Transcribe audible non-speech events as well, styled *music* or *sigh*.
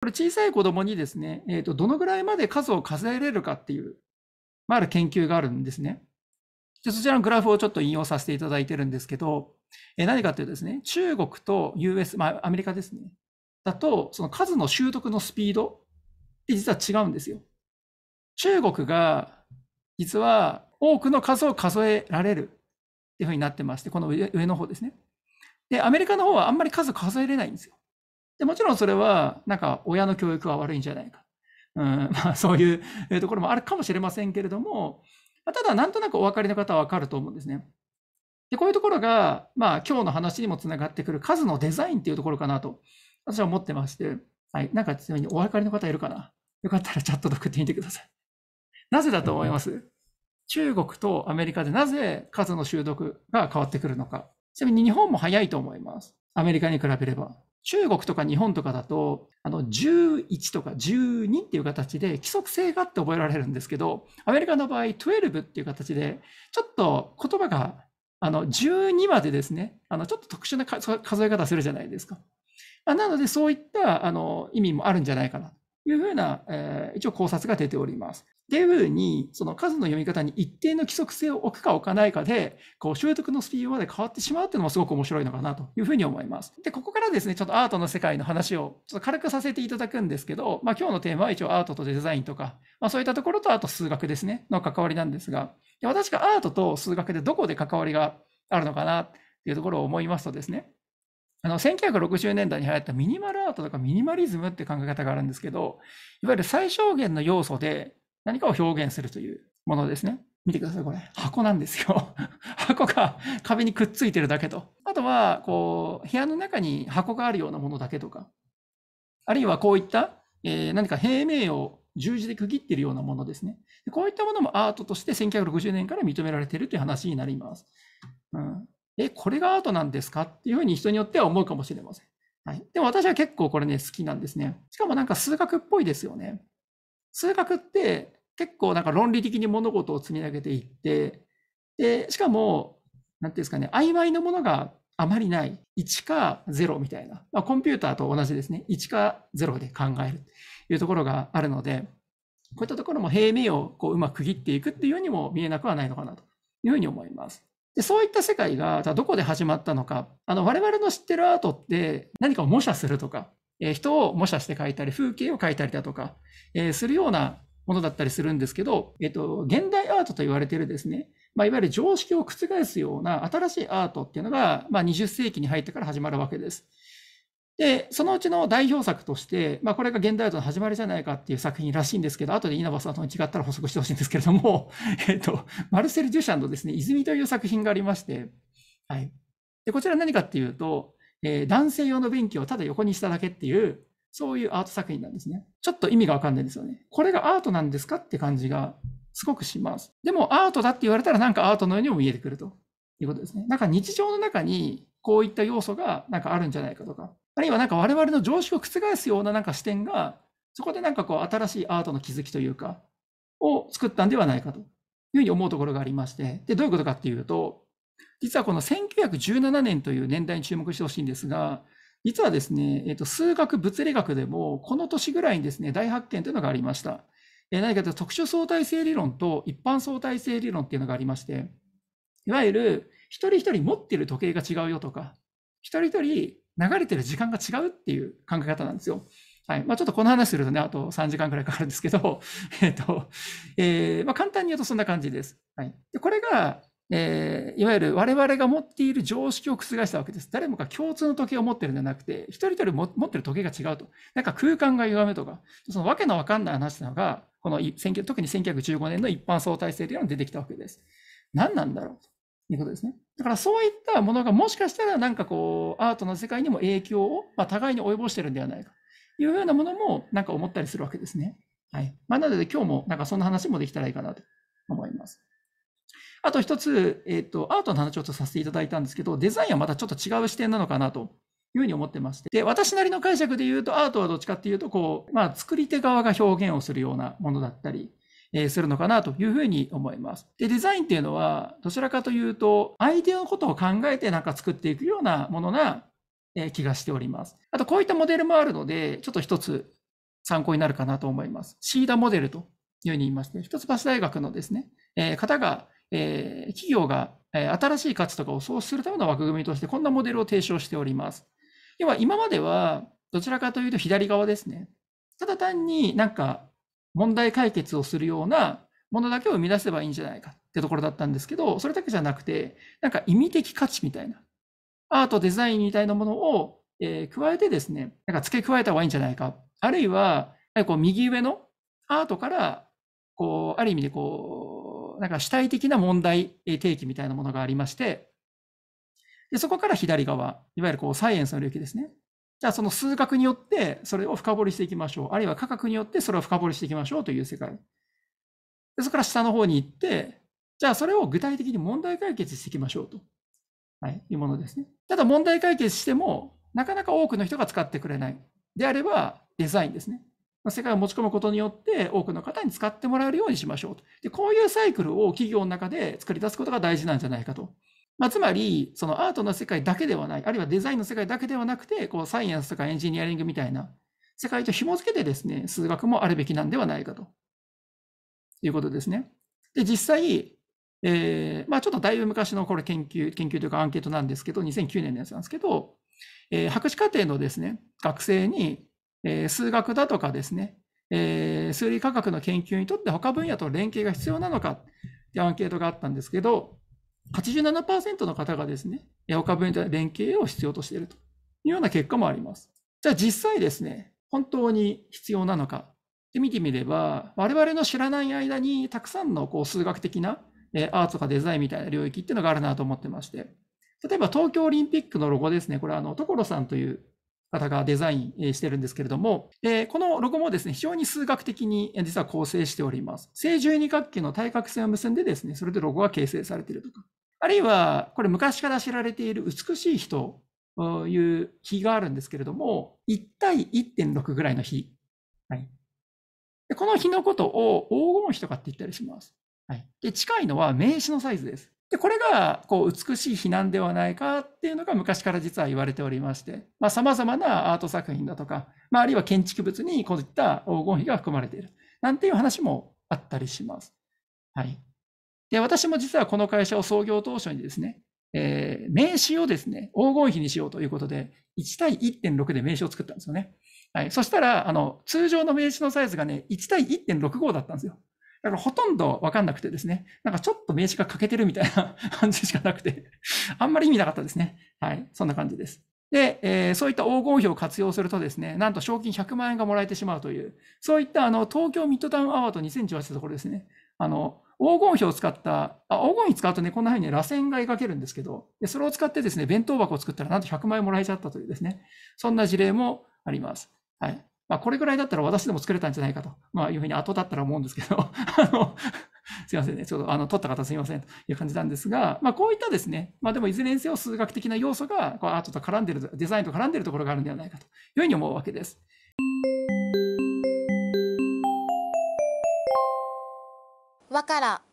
これ小さい子供にですね、えーと、どのぐらいまで数を数えれるかっていう、まあ、ある研究があるんですね。でそちらのグラフをちょっと引用させていただいてるんですけど、えー、何かというとですね、中国と US、まあ、アメリカですね、だと、その数の習得のスピードって実は違うんですよ。中国が実は多くの数を数えられるっていうふうになってまして、この上の方ですね。で、アメリカの方はあんまり数数えれないんですよ。で、もちろんそれは、なんか親の教育は悪いんじゃないか。うん、*laughs* まあそういうところもあるかもしれませんけれども、ただなんとなくお分かりの方はわかると思うんですね。で、こういうところが、まあ今日の話にもつながってくる数のデザインっていうところかなと、私は思ってまして、はい。なんかちなみにお分かりの方いるかなよかったらチャットで送ってみてください。なぜだと思います中国とアメリカでなぜ数の習得が変わってくるのか。ちなみに日本も早いと思います。アメリカに比べれば。中国とか日本とかだと、あの、11とか12っていう形で規則性があって覚えられるんですけど、アメリカの場合、12っていう形で、ちょっと言葉が、あの、12までですね、あの、ちょっと特殊な数え方するじゃないですか。なので、そういった、あの、意味もあるんじゃないかな。いうふうな、えー、一応考察が出ております。デブに、その数の読み方に一定の規則性を置くか置かないかで、こう、習得のスピードまで変わってしまうっていうのもすごく面白いのかなというふうに思います。で、ここからですね、ちょっとアートの世界の話をちょっと軽くさせていただくんですけど、まあ今日のテーマは一応アートとデザインとか、まあそういったところとあと数学ですね、の関わりなんですが、私がアートと数学でどこで関わりがあるのかなっていうところを思いますとですね、あの1960年代に流行ったミニマルアートとかミニマリズムって考え方があるんですけど、いわゆる最小限の要素で何かを表現するというものですね。見てください、これ。箱なんですよ。*laughs* 箱が壁にくっついてるだけと。あとは、こう、部屋の中に箱があるようなものだけとか。あるいはこういった、えー、何か平面を十字で区切っているようなものですね。こういったものもアートとして1960年から認められているという話になります。うん、え、これがアートなんですかっていうふうに人によっては思うかもしれません。はい。でも私は結構これね、好きなんですね。しかもなんか数学っぽいですよね。数学って結構なんか論理的に物事を積み上げていって、で、しかも、なんていうんですかね、曖昧なものがあまりない。1か0みたいな。まあ、コンピューターと同じですね。1か0で考えるというところがあるので、こういったところも平面をこううまく区切っていくっていうようにも見えなくはないのかなというふうに思います。でそういった世界がどこで始まったのかあの我々の知ってるアートって何かを模写するとか、えー、人を模写して描いたり風景を描いたりだとか、えー、するようなものだったりするんですけど、えー、と、現代アートと言われてるですね、まあ、いわゆる常識を覆すような新しいアートっていうのが、まあ、20世紀に入ってから始まるわけです。で、そのうちの代表作として、まあ、これが現代アートの始まりじゃないかっていう作品らしいんですけど、後で稲葉さんと違ったら補足してほしいんですけれども、*laughs* えっと、マルセル・デュシャンのですね、泉という作品がありまして、はい。で、こちら何かっていうと、えー、男性用の便器をただ横にしただけっていう、そういうアート作品なんですね。ちょっと意味がわかんないんですよね。これがアートなんですかって感じがすごくします。でも、アートだって言われたらなんかアートのようにも見えてくるということですね。なんか日常の中にこういった要素がなんかあるんじゃないかとか、あるいはなんか我々の常識を覆すようななんか視点が、そこでなんかこう新しいアートの気づきというか、を作ったんではないかというふうに思うところがありまして、で、どういうことかっていうと、実はこの1917年という年代に注目してほしいんですが、実はですね、えっと、数学、物理学でも、この年ぐらいにですね、大発見というのがありました。え何かというと、特殊相対性理論と一般相対性理論っていうのがありまして、いわゆる、一人一人持ってる時計が違うよとか、一人一人流れてる時間が違うっていう考え方なんですよ。はいまあ、ちょっとこの話するとね、あと3時間くらいかかるんですけど、*laughs* えっ、ー、と、えー、まあ、簡単に言うとそんな感じです。はい、でこれが、えー、いわゆる我々が持っている常識を覆したわけです。誰もが共通の時計を持ってるんじゃなくて、一人一人持ってる時計が違うと。なんか空間が歪むとか、そのわけのわかんない話なのが、この特に1915年の一般相対性理論は出てきたわけです。何なんだろういうことですね。だからそういったものがもしかしたらなんかこうアートの世界にも影響を、まあ、互いに及ぼしてるんではないかというようなものもなんか思ったりするわけですね。はい。まあ、なので今日もなんかそんな話もできたらいいかなと思います。あと一つ、えっ、ー、と、アートの話をちょっとさせていただいたんですけど、デザインはまたちょっと違う視点なのかなというふうに思ってまして。で、私なりの解釈で言うと、アートはどっちかっていうと、こう、まあ、作り手側が表現をするようなものだったり、するのかなというふうに思います。で、デザインっていうのは、どちらかというと、相手のことを考えてなんか作っていくようなものな気がしております。あと、こういったモデルもあるので、ちょっと一つ参考になるかなと思います。シーダモデルというふうに言いまして、一橋大学のですね、方が、企業が新しい価値とかを創出するための枠組みとして、こんなモデルを提唱しております。要は、今までは、どちらかというと左側ですね。ただ単になんか問題解決をするようなものだけを生み出せばいいんじゃないかってところだったんですけど、それだけじゃなくて、なんか意味的価値みたいな、アート、デザインみたいなものを、えー、加えてですね、なんか付け加えた方がいいんじゃないか。あるいは、こう右上のアートから、こう、ある意味でこう、なんか主体的な問題提起みたいなものがありまして、でそこから左側、いわゆるこうサイエンスの領域ですね。じゃあその数学によってそれを深掘りしていきましょう。あるいは科学によってそれを深掘りしていきましょうという世界。でそこから下の方に行って、じゃあそれを具体的に問題解決していきましょうと、はい、いうものですね。ただ問題解決しても、なかなか多くの人が使ってくれない。であれば、デザインですね。世界を持ち込むことによって多くの方に使ってもらえるようにしましょうと。でこういうサイクルを企業の中で作り出すことが大事なんじゃないかとまあ、つまり、そのアートの世界だけではない、あるいはデザインの世界だけではなくて、こう、サイエンスとかエンジニアリングみたいな世界と紐付けてですね、数学もあるべきなんではないかと。いうことですね。で、実際、えー、まあ、ちょっとだいぶ昔のこれ研究、研究というかアンケートなんですけど、2009年のやつなんですけど、えー、博士課程のですね、学生に、えー、数学だとかですね、えー、数理科学の研究にとって他分野と連携が必要なのかってアンケートがあったんですけど、87%の方がですね、他分野と連携を必要としているというような結果もあります。じゃあ実際ですね、本当に必要なのかで見てみれば、我々の知らない間にたくさんのこう数学的なアートとかデザインみたいな領域っていうのがあるなと思ってまして、例えば東京オリンピックのロゴですね、これあの、所さんという方がデザインしてるんですけれども、このロゴもですね、非常に数学的に実は構成しております。正十二角形の対角線を結んでですね、それでロゴが形成されているとか。あるいは、これ昔から知られている美しい日という日があるんですけれども、1対1.6ぐらいの日。はい、でこの日のことを黄金比とかって言ったりします。はい、で近いのは名詞のサイズです。でこれがこう美しい日なんではないかっていうのが昔から実は言われておりまして、まあ、様々なアート作品だとか、まあ、あるいは建築物にこういった黄金比が含まれているなんていう話もあったりします。はい。で、私も実はこの会社を創業当初にですね、えー、名刺をですね、黄金比にしようということで、1対1.6で名刺を作ったんですよね。はい。そしたら、あの、通常の名刺のサイズがね、1対1.65だったんですよ。だからほとんどわかんなくてですね、なんかちょっと名刺が欠けてるみたいな *laughs* 感じしかなくてあんまり意味なかったですね。はい。そんな感じです。で、えー、そういった黄金比を活用するとですね、なんと賞金100万円がもらえてしまうという、そういったあの、東京ミッドタウンアワード2018のところですね、あの、黄金比を使った、あ黄金比使うとね、こんな風にね、螺旋が描けるんですけど、でそれを使ってですね、弁当箱を作ったらなんと100万円もらえちゃったというですね、そんな事例もあります。はい。まあ、これぐらいだったら私でも作れたんじゃないかと、まあ、いうふうに後だったら思うんですけど、*laughs* あの、すいませんね、ちょっとあの、取った方すいませんという感じなんですが、まあ、こういったですね、まあ、でもいずれにせよ数学的な要素が、こうアートと絡んでる、デザインと絡んでるところがあるんではないかというふうに思うわけです。わから